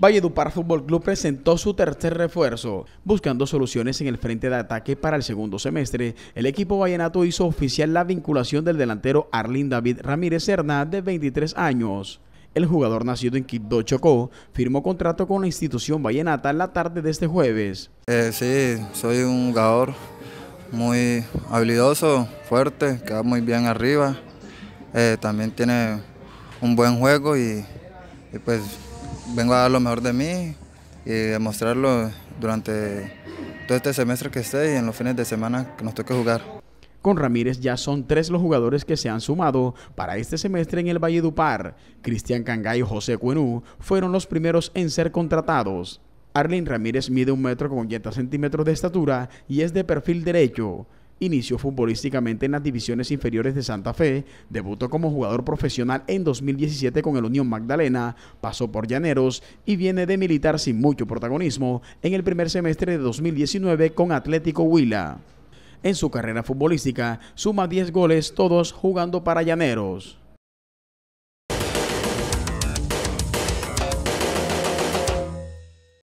Valledupar Fútbol Club presentó su tercer refuerzo. Buscando soluciones en el frente de ataque para el segundo semestre, el equipo vallenato hizo oficial la vinculación del delantero Arlín David Ramírez Hernández, de 23 años. El jugador nacido en Quibdó, Chocó, firmó contrato con la institución vallenata la tarde de este jueves. Eh, sí, soy un jugador muy habilidoso, fuerte, queda muy bien arriba. Eh, también tiene un buen juego y pues vengo a dar lo mejor de mí y demostrarlo durante todo este semestre que esté y en los fines de semana que nos toque jugar. Con Ramírez ya son tres los jugadores que se han sumado para este semestre en el Valle Valledupar. Cristian Cangay y José Cuenú fueron los primeros en ser contratados. Arlene Ramírez mide un metro con 80 centímetros de estatura y es de perfil derecho inició futbolísticamente en las divisiones inferiores de Santa Fe, debutó como jugador profesional en 2017 con el Unión Magdalena, pasó por Llaneros y viene de militar sin mucho protagonismo en el primer semestre de 2019 con Atlético Huila. En su carrera futbolística suma 10 goles todos jugando para Llaneros.